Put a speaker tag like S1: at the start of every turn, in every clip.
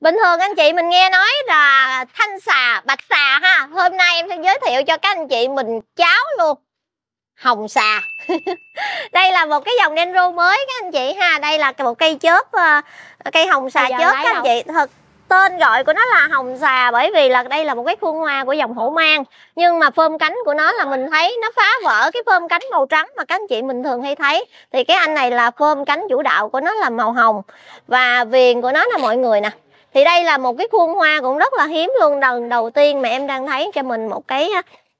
S1: bình thường anh chị mình nghe nói là thanh xà bạch xà ha hôm nay em sẽ giới thiệu cho các anh chị mình cháo luôn hồng xà đây là một cái dòng dendro mới các anh chị ha đây là một cây chớp ờ, cây hồng xà chớp các anh chị thật tên gọi của nó là hồng xà bởi vì là đây là một cái khuôn hoa của dòng hổ mang nhưng mà phơm cánh của nó là mình thấy nó phá vỡ cái phơm cánh màu trắng mà các anh chị mình thường hay thấy thì cái anh này là phơm cánh chủ đạo của nó là màu hồng và viền của nó là mọi người nè thì đây là một cái khuôn hoa cũng rất là hiếm luôn lần đầu tiên mà em đang thấy cho mình một cái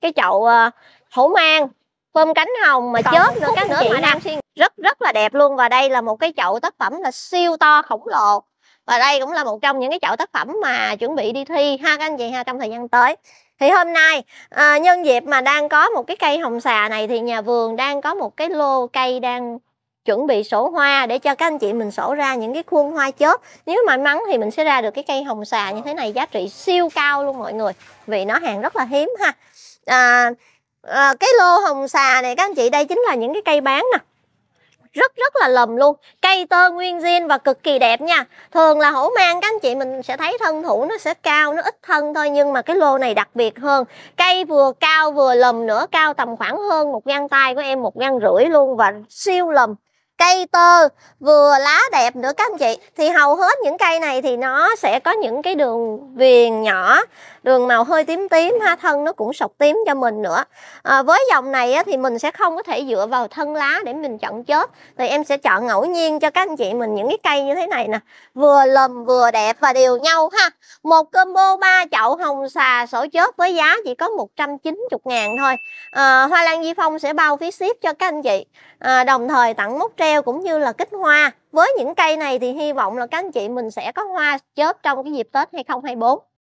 S1: cái chậu ờ, hổ mang phơm cánh hồng mà Còn chớp nữa các nữa mà đang xuyên rất rất là đẹp luôn và đây là một cái chậu tác phẩm là siêu to khổng lồ và đây cũng là một trong những cái chậu tác phẩm mà chuẩn bị đi thi ha các anh chị ha trong thời gian tới thì hôm nay à, nhân dịp mà đang có một cái cây hồng xà này thì nhà vườn đang có một cái lô cây đang chuẩn bị sổ hoa để cho các anh chị mình sổ ra những cái khuôn hoa chớp nếu may mắn thì mình sẽ ra được cái cây hồng xà như thế này giá trị siêu cao luôn mọi người vì nó hàng rất là hiếm ha à, à, cái lô hồng xà này các anh chị đây chính là những cái cây bán nè rất rất là lầm luôn cây tơ nguyên zin và cực kỳ đẹp nha thường là hổ mang các anh chị mình sẽ thấy thân thủ nó sẽ cao nó ít thân thôi nhưng mà cái lô này đặc biệt hơn cây vừa cao vừa lầm nữa cao tầm khoảng hơn một găng tay của em một găng rưỡi luôn và siêu lầm cây tơ vừa lá đẹp nữa các anh chị thì hầu hết những cây này thì nó sẽ có những cái đường viền nhỏ đường màu hơi tím tím ha thân nó cũng sọc tím cho mình nữa à, với dòng này á, thì mình sẽ không có thể dựa vào thân lá để mình chọn chớp thì em sẽ chọn ngẫu nhiên cho các anh chị mình những cái cây như thế này nè vừa lùm vừa đẹp và đều nhau ha một combo ba chậu hồng xà sổ chớp với giá chỉ có 190 ngàn thôi à, hoa lan di phong sẽ bao phí ship cho các anh chị à, đồng thời tặng mốc tre đeo cũng như là kích hoa với những cây này thì hy vọng là các anh chị mình sẽ có hoa chớp trong cái dịp tết 2024